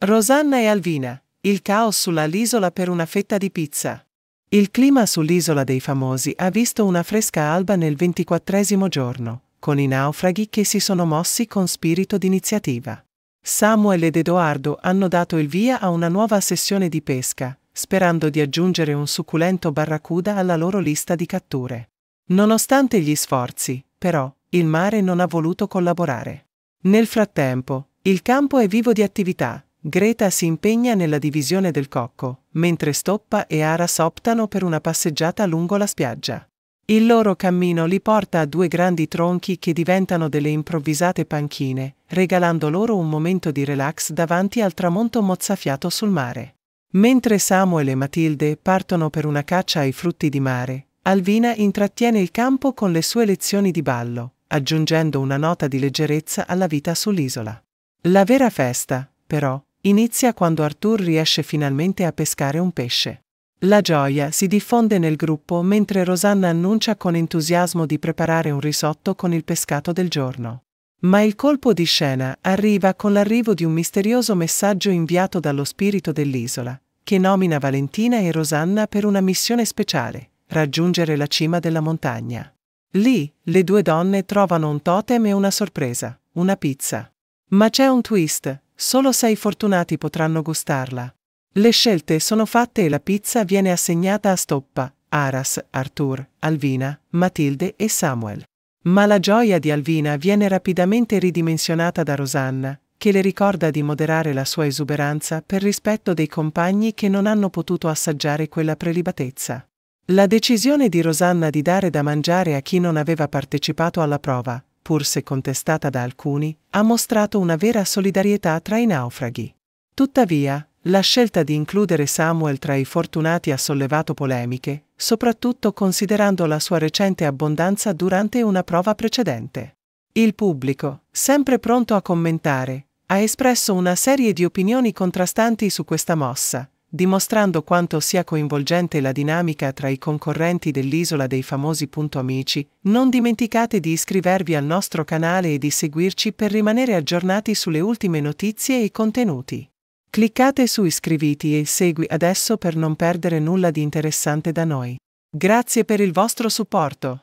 Rosanna e Alvina, il caos sull'isola per una fetta di pizza. Il clima sull'isola dei famosi ha visto una fresca alba nel ventiquattresimo giorno, con i naufraghi che si sono mossi con spirito d'iniziativa. Samuel ed Edoardo hanno dato il via a una nuova sessione di pesca, sperando di aggiungere un succulento barracuda alla loro lista di catture. Nonostante gli sforzi, però, il mare non ha voluto collaborare. Nel frattempo, il campo è vivo di attività, Greta si impegna nella divisione del cocco, mentre Stoppa e Aras optano per una passeggiata lungo la spiaggia. Il loro cammino li porta a due grandi tronchi che diventano delle improvvisate panchine, regalando loro un momento di relax davanti al tramonto mozzafiato sul mare. Mentre Samuel e Matilde partono per una caccia ai frutti di mare, Alvina intrattiene il campo con le sue lezioni di ballo, aggiungendo una nota di leggerezza alla vita sull'isola. La vera festa, però, Inizia quando Arthur riesce finalmente a pescare un pesce. La gioia si diffonde nel gruppo mentre Rosanna annuncia con entusiasmo di preparare un risotto con il pescato del giorno. Ma il colpo di scena arriva con l'arrivo di un misterioso messaggio inviato dallo spirito dell'isola, che nomina Valentina e Rosanna per una missione speciale, raggiungere la cima della montagna. Lì, le due donne trovano un totem e una sorpresa, una pizza. Ma c'è un twist, Solo sei fortunati potranno gustarla. Le scelte sono fatte e la pizza viene assegnata a Stoppa, Aras, Arthur, Alvina, Matilde e Samuel. Ma la gioia di Alvina viene rapidamente ridimensionata da Rosanna, che le ricorda di moderare la sua esuberanza per rispetto dei compagni che non hanno potuto assaggiare quella prelibatezza. La decisione di Rosanna di dare da mangiare a chi non aveva partecipato alla prova, pur se contestata da alcuni, ha mostrato una vera solidarietà tra i naufraghi. Tuttavia, la scelta di includere Samuel tra i fortunati ha sollevato polemiche, soprattutto considerando la sua recente abbondanza durante una prova precedente. Il pubblico, sempre pronto a commentare, ha espresso una serie di opinioni contrastanti su questa mossa, dimostrando quanto sia coinvolgente la dinamica tra i concorrenti dell'isola dei famosi. punto Amici, non dimenticate di iscrivervi al nostro canale e di seguirci per rimanere aggiornati sulle ultime notizie e contenuti. Cliccate su iscriviti e segui adesso per non perdere nulla di interessante da noi. Grazie per il vostro supporto.